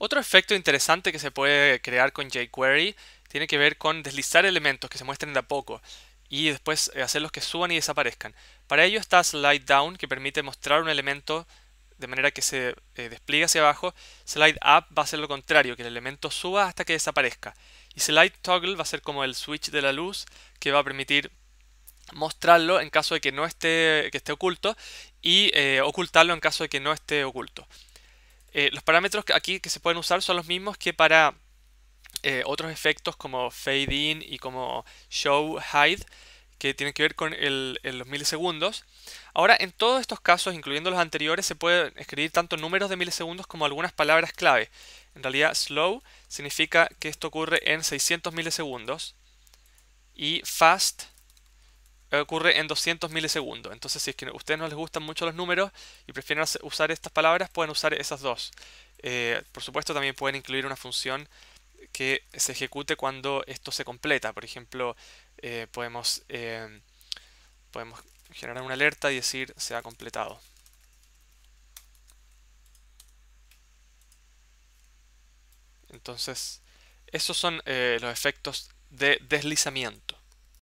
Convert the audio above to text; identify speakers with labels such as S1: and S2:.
S1: Otro efecto interesante que se puede crear con jQuery tiene que ver con deslizar elementos que se muestren de a poco y después eh, hacerlos que suban y desaparezcan. Para ello está Slide Down, que permite mostrar un elemento de manera que se eh, despliegue hacia abajo. Slide Up va a ser lo contrario, que el elemento suba hasta que desaparezca. Y Slide Toggle va a ser como el switch de la luz que va a permitir mostrarlo en caso de que no esté, que esté oculto y eh, ocultarlo en caso de que no esté oculto. Eh, los parámetros aquí que se pueden usar son los mismos que para eh, otros efectos como fade in y como show hide que tienen que ver con los milisegundos. Ahora, en todos estos casos, incluyendo los anteriores, se pueden escribir tanto números de milisegundos como algunas palabras clave. En realidad, slow significa que esto ocurre en 600 milisegundos y fast ocurre en 200 milisegundos. Entonces, si es que a ustedes no les gustan mucho los números y prefieren usar estas palabras, pueden usar esas dos. Eh, por supuesto, también pueden incluir una función que se ejecute cuando esto se completa. Por ejemplo, eh, podemos, eh, podemos generar una alerta y decir se ha completado. Entonces, esos son los efectos de deslizamiento.